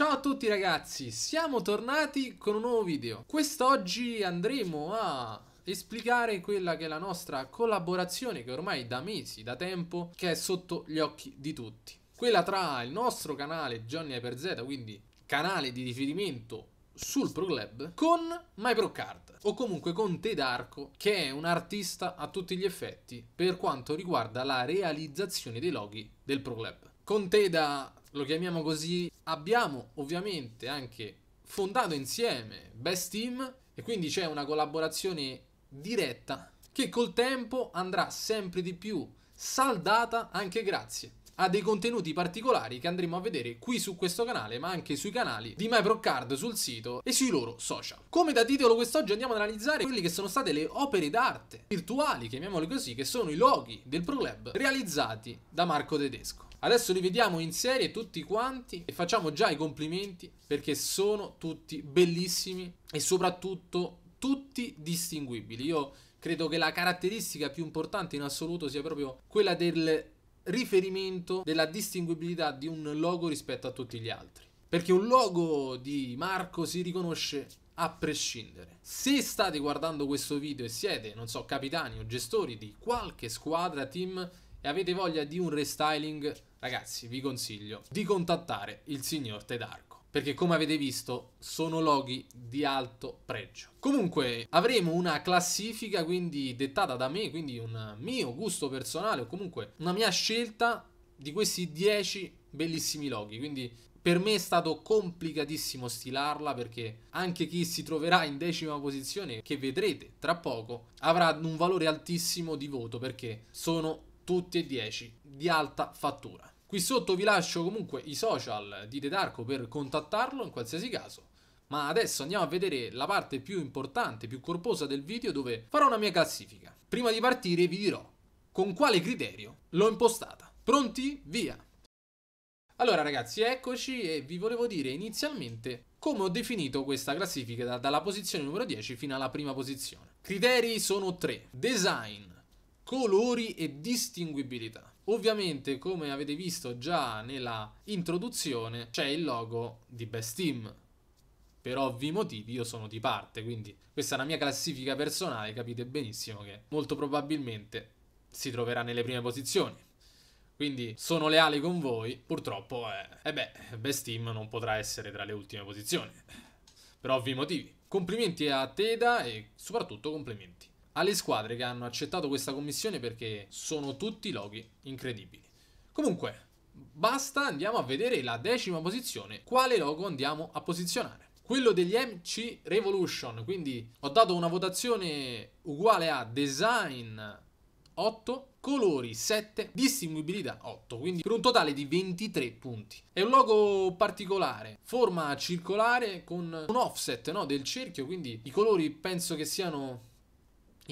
Ciao a tutti ragazzi, siamo tornati con un nuovo video. Quest'oggi andremo a esplicare quella che è la nostra collaborazione che ormai da mesi, da tempo, che è sotto gli occhi di tutti. Quella tra il nostro canale Johnny Hyper quindi canale di riferimento sul ProClub, con MyProCard o comunque con Te Darko che è un artista a tutti gli effetti per quanto riguarda la realizzazione dei loghi del ProClub. Club. Con Teda lo chiamiamo così, abbiamo ovviamente anche fondato insieme Best Team e quindi c'è una collaborazione diretta che col tempo andrà sempre di più saldata anche grazie a dei contenuti particolari che andremo a vedere qui su questo canale ma anche sui canali di MyProCard sul sito e sui loro social. Come da titolo quest'oggi andiamo ad analizzare quelle che sono state le opere d'arte virtuali, chiamiamole così, che sono i loghi del ProLab realizzati da Marco Tedesco. Adesso li vediamo in serie tutti quanti e facciamo già i complimenti perché sono tutti bellissimi e soprattutto tutti distinguibili. Io credo che la caratteristica più importante in assoluto sia proprio quella del riferimento della distinguibilità di un logo rispetto a tutti gli altri. Perché un logo di Marco si riconosce a prescindere. Se state guardando questo video e siete, non so, capitani o gestori di qualche squadra, team, e avete voglia di un restyling, ragazzi vi consiglio di contattare il signor Tedarco perché come avete visto sono loghi di alto pregio. Comunque avremo una classifica quindi dettata da me, quindi un mio gusto personale o comunque una mia scelta di questi 10 bellissimi loghi, quindi per me è stato complicatissimo stilarla perché anche chi si troverà in decima posizione, che vedrete tra poco, avrà un valore altissimo di voto perché sono tutti e 10 di alta fattura. Qui sotto vi lascio comunque i social di De Darko per contattarlo in qualsiasi caso. Ma adesso andiamo a vedere la parte più importante, più corposa del video dove farò una mia classifica. Prima di partire vi dirò con quale criterio l'ho impostata. Pronti? Via! Allora ragazzi, eccoci e vi volevo dire inizialmente come ho definito questa classifica dalla posizione numero 10 fino alla prima posizione. Criteri sono tre. Design, colori e distinguibilità. Ovviamente, come avete visto già nella introduzione, c'è il logo di Best Team. Per ovvi motivi io sono di parte, quindi questa è la mia classifica personale, capite benissimo che molto probabilmente si troverà nelle prime posizioni. Quindi sono leale con voi, purtroppo, eh, eh beh, Best Team non potrà essere tra le ultime posizioni, per ovvi motivi. Complimenti a Teda e soprattutto complimenti alle squadre che hanno accettato questa commissione perché sono tutti loghi incredibili. Comunque, basta, andiamo a vedere la decima posizione, quale logo andiamo a posizionare. Quello degli MC Revolution, quindi ho dato una votazione uguale a design 8, colori 7, distinguibilità 8, quindi per un totale di 23 punti. È un logo particolare, forma circolare con un offset no, del cerchio, quindi i colori penso che siano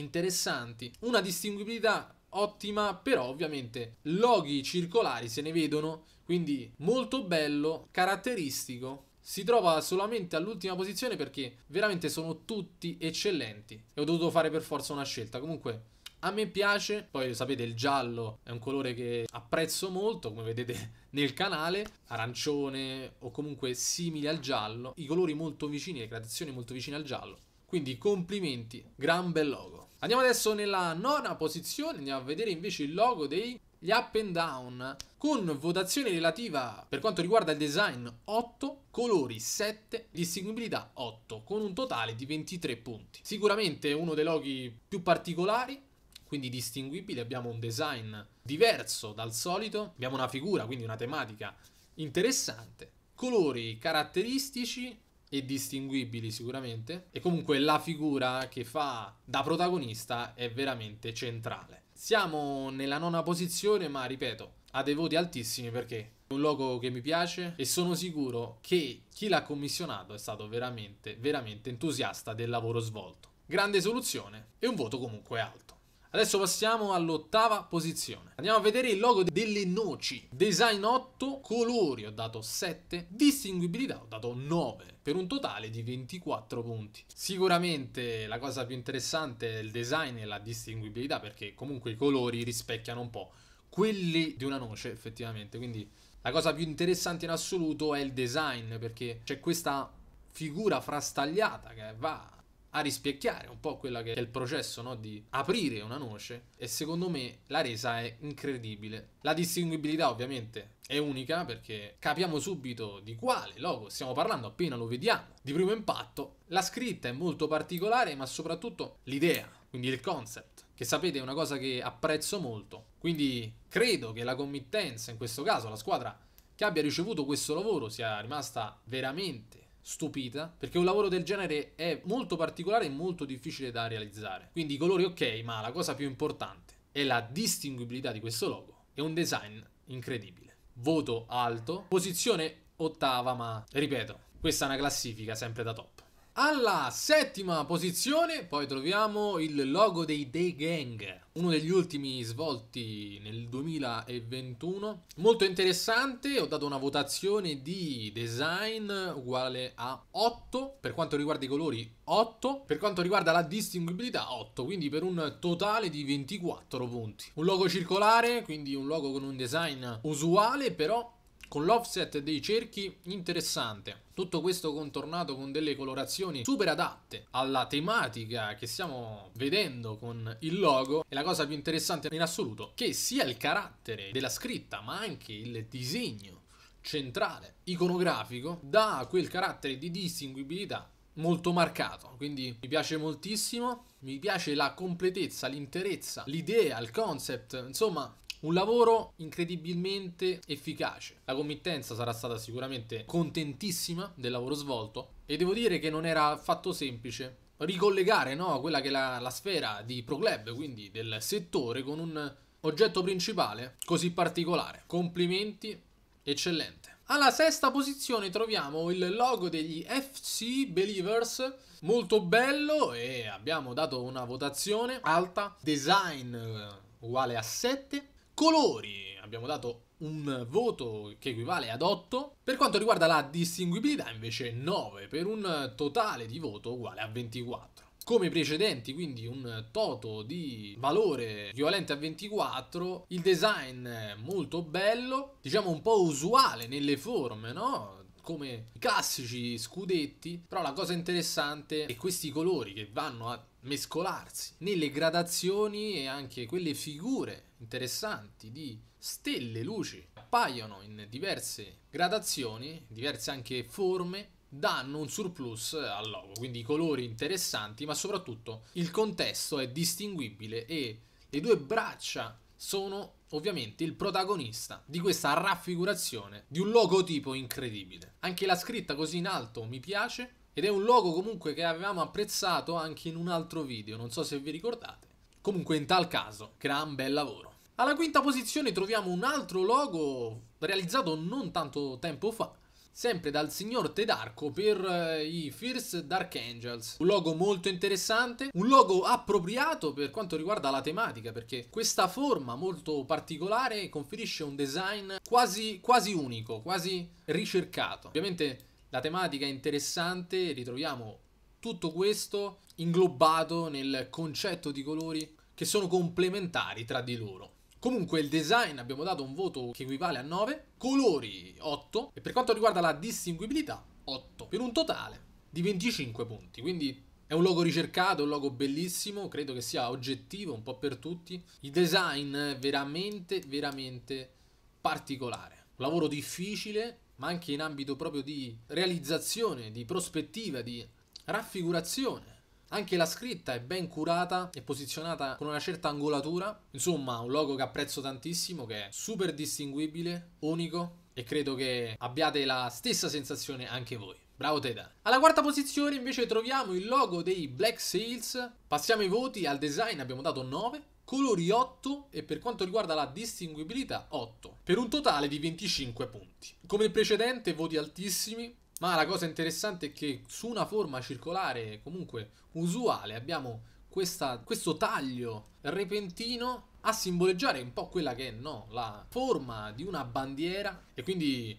interessanti, una distinguibilità ottima, però ovviamente loghi circolari se ne vedono, quindi molto bello, caratteristico. Si trova solamente all'ultima posizione perché veramente sono tutti eccellenti e ho dovuto fare per forza una scelta. Comunque a me piace, poi sapete il giallo è un colore che apprezzo molto, come vedete nel canale, arancione o comunque simile al giallo, i colori molto vicini, le gradazioni molto vicine al giallo. Quindi complimenti, gran bel logo. Andiamo adesso nella nona posizione, andiamo a vedere invece il logo degli up and down con votazione relativa per quanto riguarda il design 8, colori 7, distinguibilità 8 con un totale di 23 punti. Sicuramente uno dei loghi più particolari, quindi distinguibili, abbiamo un design diverso dal solito, abbiamo una figura, quindi una tematica interessante, colori caratteristici e distinguibili sicuramente e comunque la figura che fa da protagonista è veramente centrale. Siamo nella nona posizione ma ripeto ha dei voti altissimi perché è un logo che mi piace e sono sicuro che chi l'ha commissionato è stato veramente veramente entusiasta del lavoro svolto. Grande soluzione e un voto comunque alto. Adesso passiamo all'ottava posizione. Andiamo a vedere il logo delle noci. Design 8, colori ho dato 7, distinguibilità ho dato 9, per un totale di 24 punti. Sicuramente la cosa più interessante è il design e la distinguibilità, perché comunque i colori rispecchiano un po' quelli di una noce effettivamente, quindi la cosa più interessante in assoluto è il design, perché c'è questa figura frastagliata che va a rispecchiare un po' quello che è il processo no? di aprire una noce e secondo me la resa è incredibile. La distinguibilità ovviamente è unica perché capiamo subito di quale logo stiamo parlando appena lo vediamo di primo impatto. La scritta è molto particolare ma soprattutto l'idea, quindi il concept che sapete è una cosa che apprezzo molto. Quindi credo che la committenza, in questo caso la squadra che abbia ricevuto questo lavoro, sia rimasta veramente stupita perché un lavoro del genere è molto particolare e molto difficile da realizzare. Quindi i colori ok, ma la cosa più importante è la distinguibilità di questo logo È un design incredibile. Voto alto, posizione ottava, ma ripeto, questa è una classifica sempre da top. Alla settima posizione poi troviamo il logo dei The Gang, uno degli ultimi svolti nel 2021. Molto interessante, ho dato una votazione di design uguale a 8, per quanto riguarda i colori 8, per quanto riguarda la distinguibilità 8, quindi per un totale di 24 punti. Un logo circolare, quindi un logo con un design usuale, però con l'offset dei cerchi interessante. Tutto questo contornato con delle colorazioni super adatte alla tematica che stiamo vedendo con il logo. E la cosa più interessante in assoluto che sia il carattere della scritta, ma anche il disegno centrale iconografico dà quel carattere di distinguibilità molto marcato, quindi mi piace moltissimo, mi piace la completezza, l'interezza, l'idea, il concept, insomma un lavoro incredibilmente efficace. La committenza sarà stata sicuramente contentissima del lavoro svolto e devo dire che non era affatto semplice ricollegare no, quella che è la, la sfera di ProClub, quindi del settore, con un oggetto principale così particolare. Complimenti, eccellente. Alla sesta posizione troviamo il logo degli FC Believers, molto bello e abbiamo dato una votazione alta, design eh, uguale a 7 Colori, abbiamo dato un voto che equivale ad 8. Per quanto riguarda la distinguibilità invece 9 per un totale di voto uguale a 24. Come i precedenti, quindi un toto di valore equivalente a 24, il design molto bello, diciamo un po' usuale nelle forme, no? come i classici scudetti, però la cosa interessante è questi colori che vanno a mescolarsi nelle gradazioni e anche quelle figure interessanti di stelle, luci, appaiono in diverse gradazioni, diverse anche forme danno un surplus al logo, quindi i colori interessanti, ma soprattutto il contesto è distinguibile e le due braccia sono ovviamente il protagonista di questa raffigurazione di un logotipo incredibile. Anche la scritta così in alto mi piace ed è un logo comunque che avevamo apprezzato anche in un altro video, non so se vi ricordate. Comunque in tal caso, gran bel lavoro. Alla quinta posizione troviamo un altro logo realizzato non tanto tempo fa, sempre dal signor Tedarco per eh, i First Dark Angels. Un logo molto interessante, un logo appropriato per quanto riguarda la tematica, perché questa forma molto particolare conferisce un design quasi, quasi unico, quasi ricercato. Ovviamente la tematica è interessante, ritroviamo tutto questo inglobato nel concetto di colori che sono complementari tra di loro. Comunque il design abbiamo dato un voto che equivale a 9, colori 8 e per quanto riguarda la distinguibilità 8, per un totale di 25 punti, quindi è un logo ricercato, un logo bellissimo, credo che sia oggettivo un po' per tutti. Il design è veramente, veramente particolare. Un lavoro difficile, ma anche in ambito proprio di realizzazione, di prospettiva, di raffigurazione anche la scritta è ben curata e posizionata con una certa angolatura. Insomma, un logo che apprezzo tantissimo, che è super distinguibile, unico e credo che abbiate la stessa sensazione anche voi. Bravo Teda. Alla quarta posizione invece troviamo il logo dei Black Sails. Passiamo i voti, al design abbiamo dato 9, colori 8 e per quanto riguarda la distinguibilità 8, per un totale di 25 punti. Come il precedente, voti altissimi, ma la cosa interessante è che su una forma circolare comunque usuale abbiamo questa, questo taglio repentino a simboleggiare un po' quella che è no, la forma di una bandiera e quindi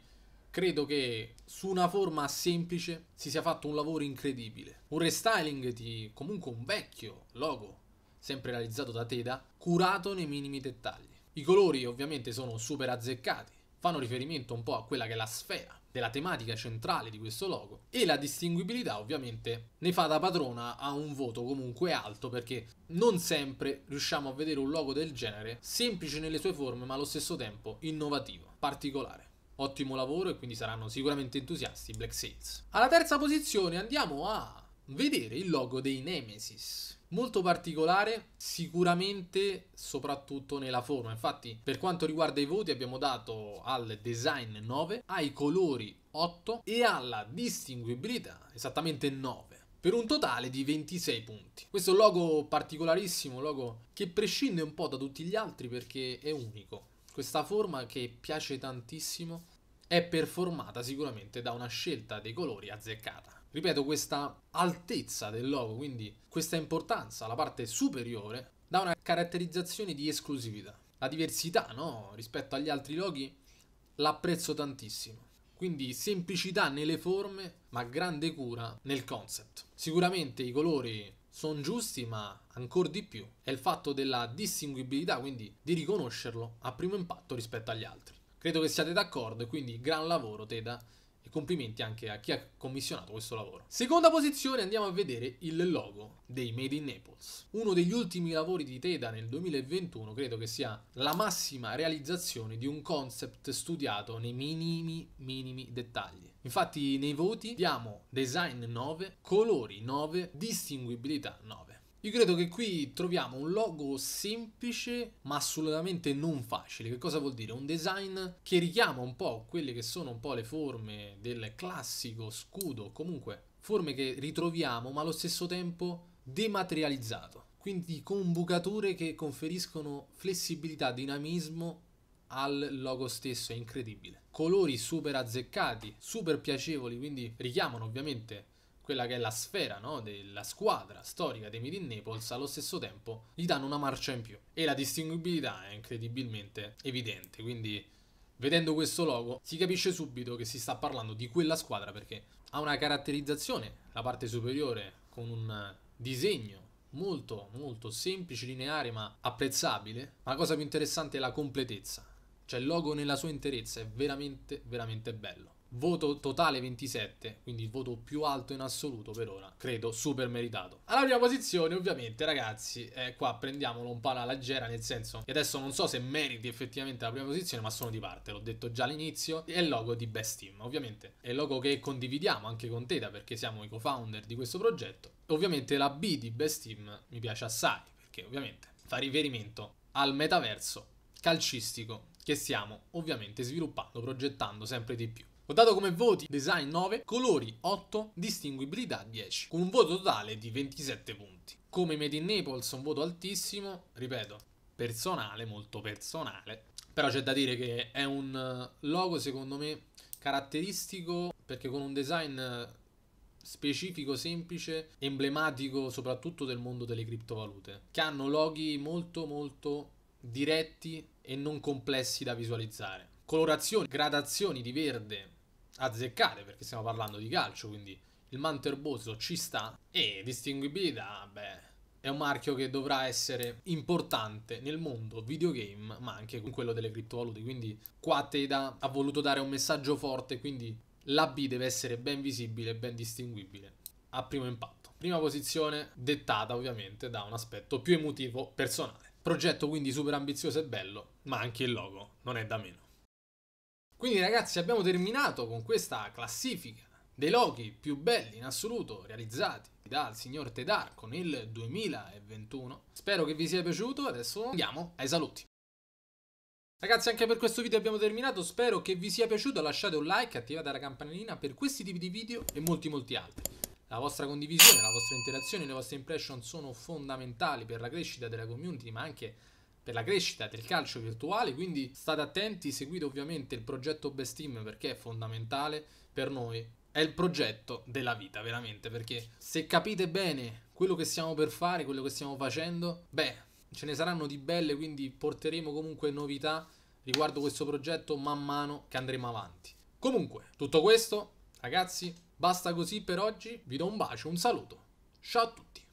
credo che su una forma semplice si sia fatto un lavoro incredibile. Un restyling di comunque un vecchio logo, sempre realizzato da Teda, curato nei minimi dettagli. I colori ovviamente sono super azzeccati, fanno riferimento un po' a quella che è la sfera della tematica centrale di questo logo e la distinguibilità ovviamente ne fa da padrona a un voto comunque alto perché non sempre riusciamo a vedere un logo del genere semplice nelle sue forme ma allo stesso tempo innovativo, particolare. Ottimo lavoro e quindi saranno sicuramente entusiasti i Black Sails. Alla terza posizione andiamo a vedere il logo dei Nemesis molto particolare, sicuramente soprattutto nella forma. Infatti, per quanto riguarda i voti, abbiamo dato al design 9, ai colori 8 e alla distinguibilità esattamente 9 per un totale di 26 punti. Questo logo particolarissimo, logo che prescinde un po' da tutti gli altri perché è unico. Questa forma che piace tantissimo è performata sicuramente da una scelta dei colori azzeccata ripeto, questa altezza del logo, quindi questa importanza, la parte superiore, dà una caratterizzazione di esclusività. La diversità, no? Rispetto agli altri loghi, l'apprezzo tantissimo. Quindi semplicità nelle forme, ma grande cura nel concept. Sicuramente i colori sono giusti, ma ancora di più è il fatto della distinguibilità, quindi di riconoscerlo a primo impatto rispetto agli altri. Credo che siate d'accordo e quindi gran lavoro Teda e complimenti anche a chi ha commissionato questo lavoro. Seconda posizione andiamo a vedere il logo dei Made in Naples. Uno degli ultimi lavori di Teda nel 2021 credo che sia la massima realizzazione di un concept studiato nei minimi minimi dettagli. Infatti nei voti diamo design 9, colori 9, distinguibilità 9. Io credo che qui troviamo un logo semplice ma assolutamente non facile. Che cosa vuol dire? Un design che richiama un po' quelle che sono un po' le forme del classico scudo, comunque forme che ritroviamo ma allo stesso tempo dematerializzato. Quindi con bucature che conferiscono flessibilità, dinamismo al logo stesso, è incredibile. Colori super azzeccati, super piacevoli, quindi richiamano ovviamente quella che è la sfera no? della squadra storica dei Made in Naples, allo stesso tempo gli danno una marcia in più. E la distinguibilità è incredibilmente evidente, quindi vedendo questo logo si capisce subito che si sta parlando di quella squadra perché ha una caratterizzazione, la parte superiore con un disegno molto molto semplice, lineare ma apprezzabile. Ma la cosa più interessante è la completezza, cioè il logo nella sua interezza è veramente veramente bello. Voto totale 27, quindi il voto più alto in assoluto per ora, credo super meritato. Alla prima posizione ovviamente ragazzi, eh, qua prendiamolo un po' alla leggera nel senso, e adesso non so se meriti effettivamente la prima posizione ma sono di parte, l'ho detto già all'inizio, è il logo di Best Team ovviamente, è il logo che condividiamo anche con Teta perché siamo i co-founder di questo progetto. Ovviamente la B di Best Team mi piace assai perché ovviamente fa riferimento al metaverso calcistico che stiamo ovviamente sviluppando, progettando sempre di più. Ho dato come voti design 9, colori 8, distinguibilità 10, con un voto totale di 27 punti. Come Made in Naples un voto altissimo, ripeto, personale, molto personale. Però c'è da dire che è un eh, logo secondo me caratteristico perché con un design eh, specifico, semplice, emblematico soprattutto del mondo delle criptovalute, che hanno loghi molto molto diretti e non complessi da visualizzare. Colorazioni, gradazioni di verde azzeccare perché stiamo parlando di calcio, quindi il manterboso ci sta e distinguibilità, beh, è un marchio che dovrà essere importante nel mondo videogame, ma anche con quello delle criptovalute, quindi qua Teda ha voluto dare un messaggio forte, quindi la B deve essere ben visibile, ben distinguibile a primo impatto. Prima posizione dettata ovviamente da un aspetto più emotivo personale. Progetto quindi super ambizioso e bello, ma anche il logo non è da meno. Quindi ragazzi abbiamo terminato con questa classifica dei loghi più belli in assoluto realizzati dal signor Tedarco nel 2021. Spero che vi sia piaciuto, adesso andiamo ai saluti. Ragazzi anche per questo video abbiamo terminato, spero che vi sia piaciuto, lasciate un like, attivate la campanellina per questi tipi di video e molti molti altri. La vostra condivisione, la vostra interazione, le vostre impression sono fondamentali per la crescita della community ma anche per la crescita del calcio virtuale, quindi state attenti, seguite ovviamente il progetto Best Team perché è fondamentale per noi. È il progetto della vita, veramente, perché se capite bene quello che stiamo per fare, quello che stiamo facendo, beh, ce ne saranno di belle, quindi porteremo comunque novità riguardo questo progetto man mano che andremo avanti. Comunque, tutto questo, ragazzi, basta così per oggi. Vi do un bacio, un saluto. Ciao a tutti.